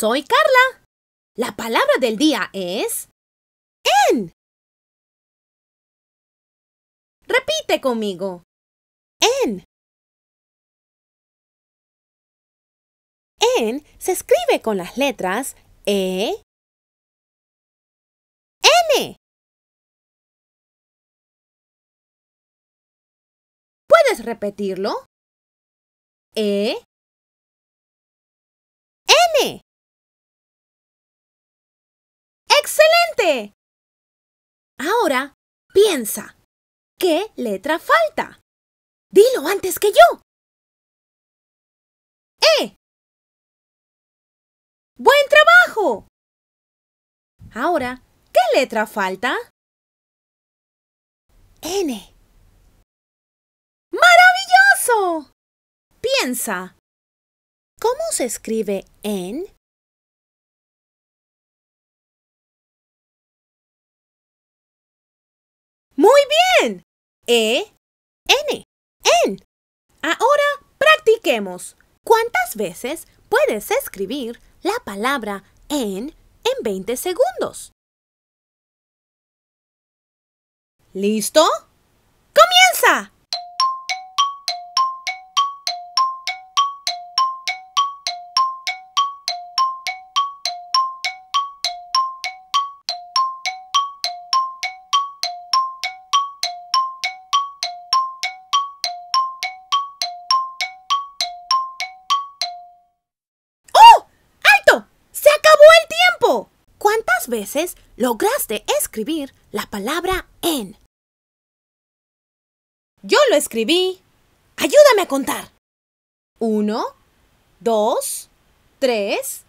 Soy Carla. La palabra del día es en. Repite conmigo. En. En se escribe con las letras E, N. ¿Puedes repetirlo? E, Ahora, piensa, ¿qué letra falta? Dilo antes que yo. ¡E! ¡Buen trabajo! Ahora, ¿qué letra falta? N. ¡Maravilloso! Piensa. ¿Cómo se escribe en? E, E-N. N. Ahora practiquemos. ¿Cuántas veces puedes escribir la palabra en en 20 segundos? ¿Listo? ¡Comienza! ¿Cuántas veces lograste escribir la palabra en? Yo lo escribí. Ayúdame a contar. Uno, dos, tres,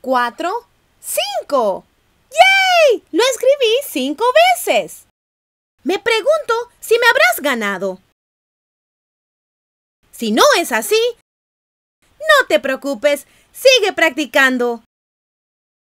cuatro, cinco. ¡Yay! Lo escribí cinco veces. Me pregunto si me habrás ganado. Si no es así, no te preocupes, sigue practicando.